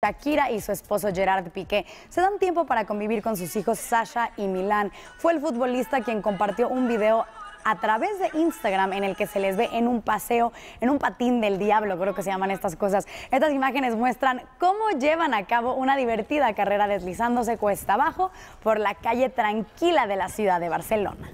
Shakira y su esposo Gerard Piqué se dan tiempo para convivir con sus hijos Sasha y Milán. Fue el futbolista quien compartió un video a través de Instagram en el que se les ve en un paseo, en un patín del diablo, creo que se llaman estas cosas. Estas imágenes muestran cómo llevan a cabo una divertida carrera deslizándose cuesta abajo por la calle tranquila de la ciudad de Barcelona.